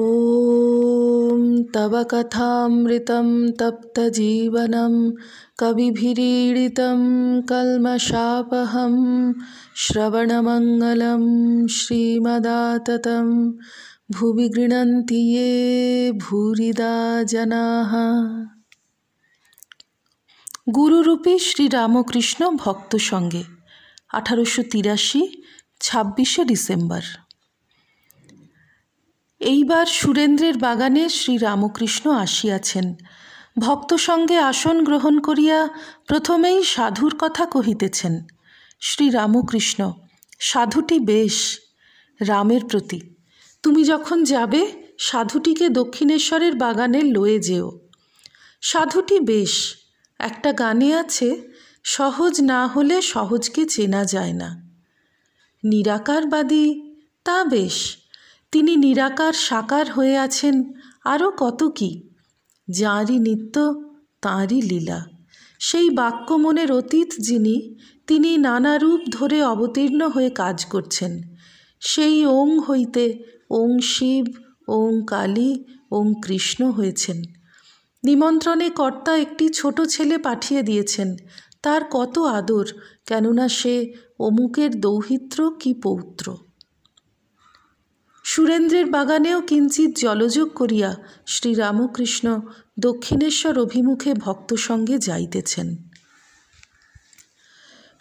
ॐ तव कथामृतं तप्तजीवनं कविभिरीडितं कल्मषापहं श्रवणमङ्गलं श्रीमदाततं भुवि गृणन्ति ये भूरिदा जनाः গুরুরূপে শ্রীরামকৃষ্ণ ভক্ত সঙ্গে আঠারোশো তিরাশি ছাব্বিশে ডিসেম্বর এইবার সুরেন্দ্রের বাগানে শ্রীরামকৃষ্ণ আসিয়াছেন ভক্ত সঙ্গে আসন গ্রহণ করিয়া প্রথমেই সাধুর কথা কহিতেছেন শ্রীরামকৃষ্ণ সাধুটি বেশ রামের প্রতি তুমি যখন যাবে সাধুটিকে দক্ষিণেশ্বরের বাগানে লয়ে যেও সাধুটি বেশ একটা গানে আছে সহজ না হলে সহজকে চেনা যায় না নিরাকারবাদী তা বেশ তিনি নিরাকার সাকার হয়ে আছেন আরও কত কি যাঁরই নিত্য তাঁরই লীলা সেই বাক্য মনের অতীত যিনি তিনি নানা রূপ ধরে অবতীর্ণ হয়ে কাজ করছেন সেই ওং হইতে ওং শিব ওং কালী ওং কৃষ্ণ হয়েছেন নিমন্ত্রণে কর্তা একটি ছোট ছেলে পাঠিয়ে দিয়েছেন তার কত আদর কেননা সে অমুকের দৌহিত্র কি পৌত্র সুরেন্দ্রের বাগানেও কিঞ্চিত জলযোগ করিয়া শ্রীরামকৃষ্ণ দক্ষিণেশ্বর অভিমুখে ভক্ত সঙ্গে যাইতেছেন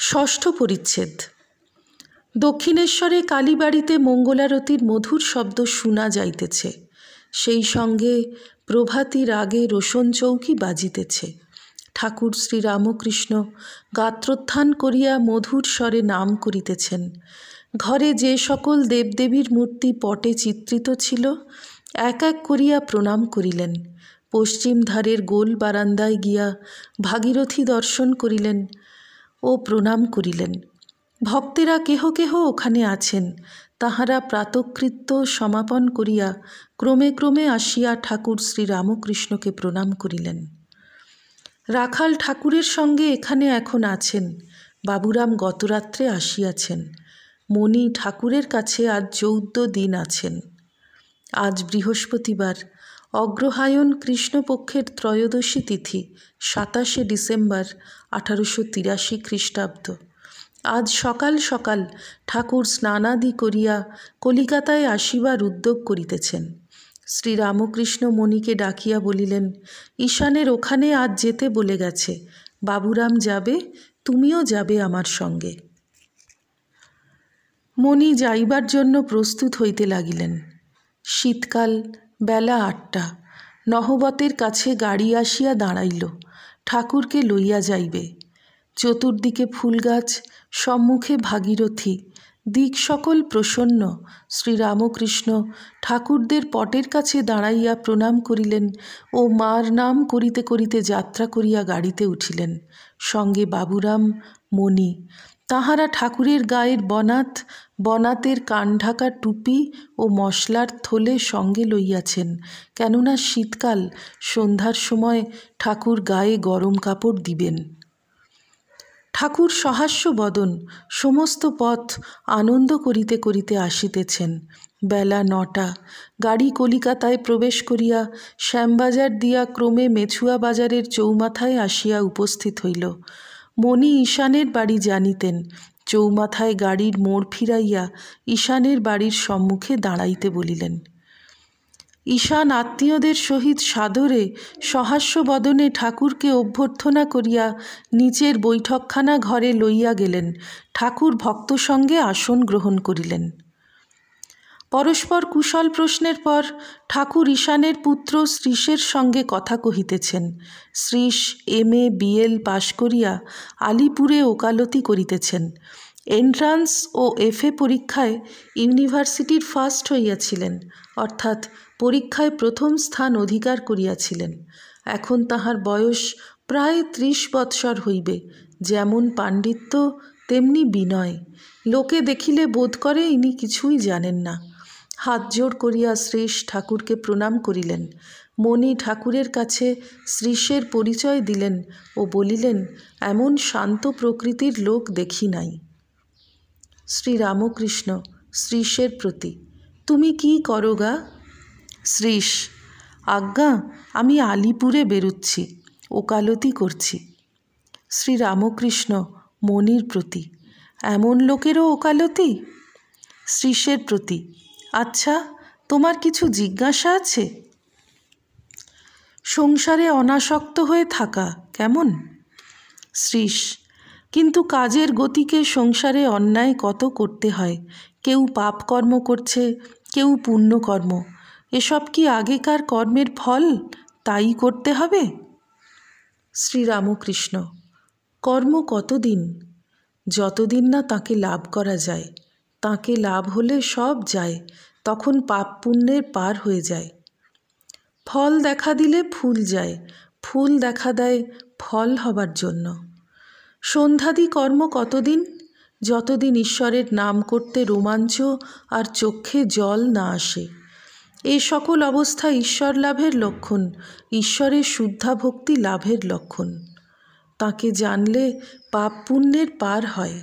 ষষ্ঠ পরিচ্ছেদ দক্ষিণেশ্বরে কালীবাড়িতে মঙ্গলারতির মধুর শব্দ শোনা যাইতেছে সেই সঙ্গে প্রভাতির আগে রোশন চৌকি বাজিতেছে ঠাকুর শ্রীরামকৃষ্ণ গাত্রোত্থান করিয়া মধুর স্বরে নাম করিতেছেন ঘরে যে সকল দেবদেবীর মূর্তি পটে চিত্রিত ছিল এক এক করিয়া প্রণাম করিলেন পশ্চিম ধারের গোল বারান্দায় গিয়া ভাগীরথী দর্শন করিলেন ও প্রণাম করিলেন ভক্তেরা কেহ কেহ ওখানে আছেন তাহারা প্রাতকৃত্য সমাপন করিয়া ক্রমে ক্রমে আসিয়া ঠাকুর শ্রীরামকৃষ্ণকে প্রণাম করিলেন রাখাল ঠাকুরের সঙ্গে এখানে এখন আছেন বাবুরাম গতরাত্রে আসিয়াছেন মণি ঠাকুরের কাছে আজ চৌদ্দ দিন আছেন আজ বৃহস্পতিবার অগ্রহায়ণ কৃষ্ণপক্ষের ত্রয়োদশী তিথি সাতাশে ডিসেম্বর আঠারোশো তিরাশি খ্রিস্টাব্দ আজ সকাল সকাল ঠাকুর স্নানাদি করিয়া কলিকাতায় আসিবার উদ্যোগ করিতেছেন শ্রীরামকৃষ্ণ মণিকে ডাকিয়া বলিলেন ঈশানের ওখানে আজ যেতে বলে গেছে বাবুরাম যাবে তুমিও যাবে আমার সঙ্গে মণি যাইবার জন্য প্রস্তুত হইতে লাগিলেন শীতকাল বেলা আটটা নহবতের কাছে গাড়ি আসিয়া দাঁড়াইল ঠাকুরকে লইয়া যাইবে চতুর্দিকে ফুলগাছ সম্মুখে ভাগীরথী দিক সকল প্রসন্ন শ্রীরামকৃষ্ণ ঠাকুরদের পটের কাছে দাঁড়াইয়া প্রণাম করিলেন ও মার নাম করিতে করিতে যাত্রা করিয়া গাড়িতে উঠিলেন সঙ্গে বাবুরাম মণি তাঁহারা ঠাকুরের গায়ের বনাত বনাতের কানঢাকা টুপি ও মশলার থলে সঙ্গে লইয়াছেন কেননা শীতকাল সন্ধ্যার সময় ঠাকুর গায়ে গরম কাপড় দিবেন ঠাকুর সহাস্য বদন সমস্ত পথ আনন্দ করিতে করিতে আসিতেছেন বেলা নটা গাড়ি কলিকাতায় প্রবেশ করিয়া শ্যামবাজার দিয়া ক্রমে মেছুয়া বাজারের চৌমাথায় আসিয়া উপস্থিত হইল মণি ঈশানের বাড়ি জানিতেন চৌমাথায় গাড়ির মোড় ফিরাইয়া ঈশানের বাড়ির সম্মুখে দাঁড়াইতে বলিলেন ঈশান আত্মীয়দের সহিত সাদরে সহাস্যবদনে ঠাকুরকে অভ্যর্থনা করিয়া নিচের বৈঠকখানা ঘরে লইয়া গেলেন ঠাকুর ভক্ত সঙ্গে আসন গ্রহণ করিলেন পরস্পর কুশল প্রশ্নের পর ঠাকুর ঈশানের পুত্র শ্রীশের সঙ্গে কথা কহিতেছেন Shrish M A BL pass করিয়া আলিপুরে ওকালতি করিতেছেন এন্ট্রান্স ও এফএ পরীক্ষায় ইউনিভার্সিটির ফার্স্ট হইয়াছিলেন অর্থাৎ পরীক্ষায় প্রথম স্থান অধিকার করিয়াছিলেন এখন তাহার বয়স প্রায় ত্রিশ বৎসর হইবে যেমন পাণ্ডিত্য তেমনি বিনয় লোকে দেখিলে বোধ করে ইনি কিছুই জানেন না হাত জোর করিয়া শ্রীশ ঠাকুরকে প্রণাম করিলেন মণি ঠাকুরের কাছে শ্রীশের পরিচয় দিলেন ও বলিলেন এমন শান্ত প্রকৃতির লোক দেখি নাই শ্রীরামকৃষ্ণ শ্রীশের প্রতি তুমি কি করো গা শ্রীশ আজ্ঞা আমি আলিপুরে বেরুচ্ছি ওকালতি করছি শ্রীরামকৃষ্ণ মনির প্রতি এমন লোকেরও ওকালতি শ্রীশের প্রতি আচ্ছা তোমার কিছু জিজ্ঞাসা আছে সংসারে অনাসক্ত হয়ে থাকা কেমন শ্রীশ কিন্তু কাজের গতিকে সংসারে অন্যায় কত করতে হয় কেউ পাপ কর্ম করছে কেউ পুণ্যকর্ম এসব কি আগেকার কর্মের ফল তাই করতে হবে শ্রীরামকৃষ্ণ কর্ম কতদিন যতদিন না তাকে লাভ করা যায় তাঁকে লাভ হলে সব যায় তখন পাপ পুণ্যের পার হয়ে যায় ফল দেখা দিলে ফুল যায় ফুল দেখা দেয় ফল হবার জন্য সন্ধ্যাদি কর্ম কতদিন যতদিন ঈশ্বরের নাম করতে রোমাঞ্চ আর চক্ষে জল না আসে এ সকল অবস্থা ঈশ্বর লাভের লক্ষণ ঈশ্বরের শুদ্ধা ভক্তি লাভের লক্ষণ তাকে জানলে পাপ পুণ্যের পার হয়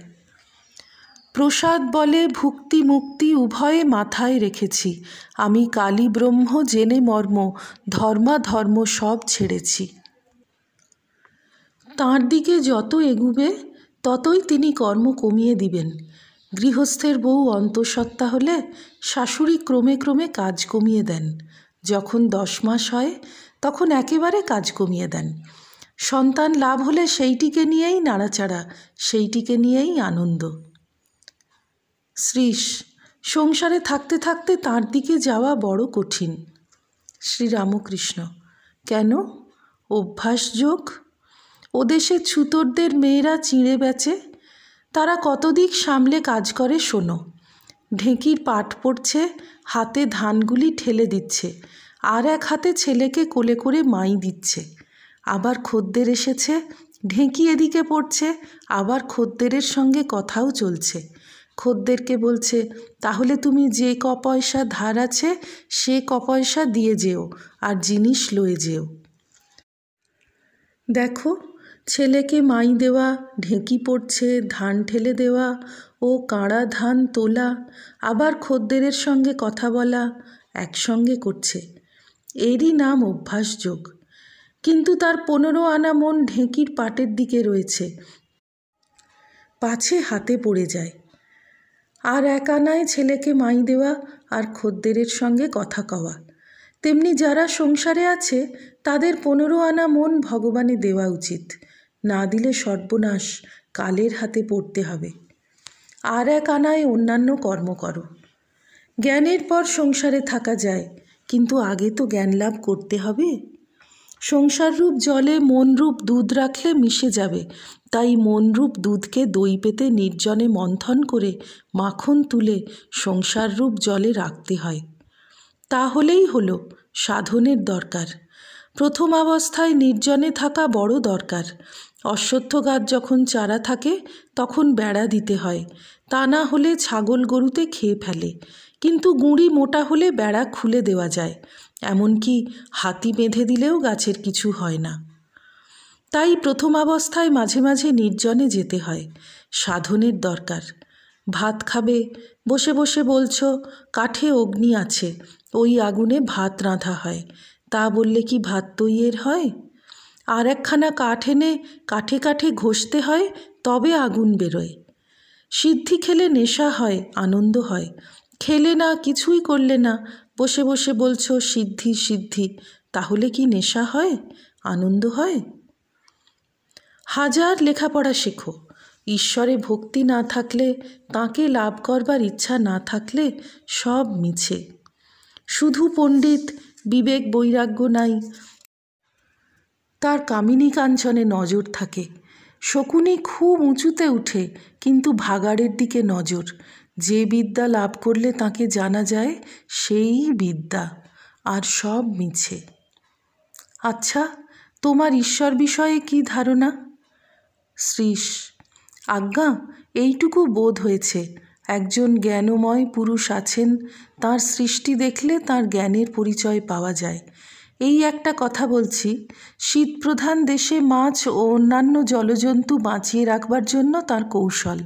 প্রসাদ বলে ভুক্তি মুক্তি উভয়ে মাথায় রেখেছি আমি কালী ব্রহ্ম জেনে মর্ম ধর্মা ধর্ম সব ছেড়েছি তাঁর দিকে যত এগুবে ততই তিনি কর্ম কমিয়ে দিবেন গৃহস্থের বউ অন্তঃসত্ত্বা হলে শাশুড়ি ক্রমে ক্রমে কাজ কমিয়ে দেন যখন দশ মাস হয় তখন একেবারে কাজ কমিয়ে দেন সন্তান লাভ হলে সেইটিকে নিয়েই নাড়াচাড়া সেইটিকে নিয়েই আনন্দ শ্রীশ সংসারে থাকতে থাকতে তার দিকে যাওয়া বড় কঠিন শ্রীরামকৃষ্ণ কেন অভ্যাসযোগ ওদেশে ছুতরদের মেয়েরা চিঁড়ে বেচে তারা কতদিক সামলে কাজ করে শোনো ঢেঁকির পাট পড়ছে হাতে ধানগুলি ঠেলে দিচ্ছে আর এক হাতে ছেলেকে কোলে করে মাই দিচ্ছে আবার খদ্দের এসেছে ঢেঁকি এদিকে পড়ছে আবার খদ্দেরের সঙ্গে কথাও চলছে খদ্দেরকে বলছে তাহলে তুমি যে ক পয়সা ধার আছে সে ক পয়সা দিয়ে যেও আর জিনিস লয়ে যেও দেখো ছেলেকে মাই দেওয়া ঢেঁকি পড়ছে ধান ঠেলে দেওয়া ও কাঁড়া ধান তোলা আবার খদ্দেরের সঙ্গে কথা বলা একসঙ্গে করছে এরই নাম অভ্যাসযোগ কিন্তু তার পনেরো আনা মন ঢেঁকির পাটের দিকে রয়েছে পাছে হাতে পড়ে যায় আর একানায় ছেলেকে মাই দেওয়া আর খদ্দেরের সঙ্গে কথা কওয়া তেমনি যারা সংসারে আছে তাদের পনেরো আনা মন ভগবানে দেওয়া উচিত না দিলে সর্বনাশ কালের হাতে পড়তে হবে আর এক আনায় অন্যান্য কর্ম করো জ্ঞানের পর সংসারে থাকা যায় কিন্তু আগে তো জ্ঞান লাভ করতে হবে সংসাররূপ জলে মনরূপ দুধ রাখলে মিশে যাবে তাই মনরূপ দুধকে দই পেতে নির্জনে মন্থন করে মাখন তুলে সংসাররূপ জলে রাখতে হয় তাহলেই হলো সাধনের দরকার প্রথম অবস্থায় নির্জনে থাকা বড় দরকার অশ্বত্থ গাছ যখন চারা থাকে তখন বেড়া দিতে হয় তা না হলে ছাগল গরুতে খেয়ে ফেলে কিন্তু গুঁড়ি মোটা হলে বেড়া খুলে দেওয়া যায় এমনকি হাতি বেঁধে দিলেও গাছের কিছু হয় না তাই প্রথম অবস্থায় মাঝে মাঝে নির্জনে যেতে হয় সাধনের দরকার ভাত খাবে বসে বসে বলছো কাঠে অগ্নি আছে ওই আগুনে ভাত রাঁধা হয় তা বললে কি ভাত তৈয়ের হয় আর একখানা কাঠ এনে কাঠে কাঠে ঘষতে হয় তবে আগুন বেরোয় সিদ্ধি খেলে নেশা হয় আনন্দ হয় খেলে না কিছুই করলে না বসে বসে বলছো সিদ্ধি সিদ্ধি তাহলে কি নেশা হয় আনন্দ হয় হাজার লেখাপড়া শেখো ঈশ্বরে ভক্তি না থাকলে তাকে লাভ করবার ইচ্ছা না থাকলে সব মিছে শুধু পণ্ডিত বিবেক বৈরাগ্য নাই তার কামিনী কাঞ্চনে নজর থাকে শকুনি খুব উঁচুতে উঠে কিন্তু ভাগাড়ের দিকে নজর যে বিদ্যা লাভ করলে তাকে জানা যায় সেই বিদ্যা আর সব মিছে আচ্ছা তোমার ঈশ্বর বিষয়ে কি ধারণা শ্রীশ আজ্ঞা এইটুকু বোধ হয়েছে একজন জ্ঞানময় পুরুষ আছেন তার সৃষ্টি দেখলে তার জ্ঞানের পরিচয় পাওয়া যায় এই একটা কথা বলছি শীতপ্রধান দেশে মাছ ও অন্যান্য জলজন্তু বাঁচিয়ে রাখবার জন্য তার কৌশল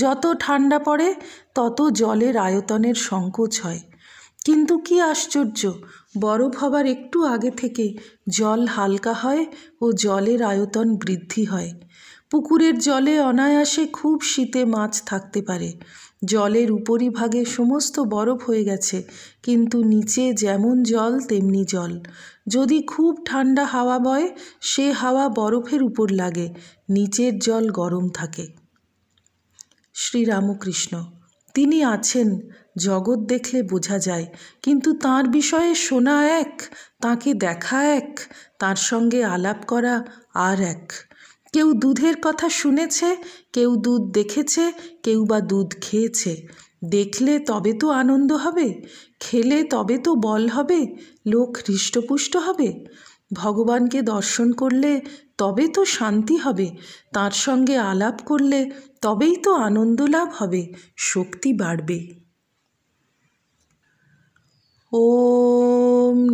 যত ঠান্ডা পড়ে তত জলের আয়তনের সংকোচ হয় কিন্তু কি আশ্চর্য বরফ হবার একটু আগে থেকে জল হালকা হয় ও জলের আয়তন বৃদ্ধি হয় পুকুরের জলে অনায়াসে খুব শীতে মাছ থাকতে পারে জলের উপরিভাগে সমস্ত বরফ হয়ে গেছে কিন্তু নিচে যেমন জল তেমনি জল যদি খুব ঠান্ডা হাওয়া বয় সে হাওয়া বরফের উপর লাগে নিচের জল গরম থাকে শ্রীরামকৃষ্ণ তিনি আছেন জগৎ দেখলে বোঝা যায় কিন্তু তার বিষয়ে শোনা এক তাকে দেখা এক তার সঙ্গে আলাপ করা আর এক কেউ দুধের কথা শুনেছে কেউ দুধ দেখেছে কেউ বা দুধ খেয়েছে দেখলে তবে তো আনন্দ হবে খেলে তবে তো বল হবে লোক হৃষ্টপুষ্ট হবে ভগবানকে দর্শন করলে তবে তো শান্তি হবে তার সঙ্গে আলাপ করলে তবেই তো আনন্দ লাভ হবে শক্তি বাড়বে ও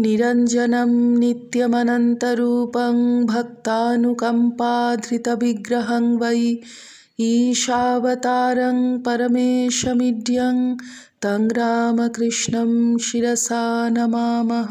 নিরঞ্জনম নিত্যমনন্তরূপং ভক্তানুকম্পাধৃত বিগ্রহং বৈ ঈশাবতারং পরমেশমিড্যং তং রামকৃষ্ণম শিরসা নমামহ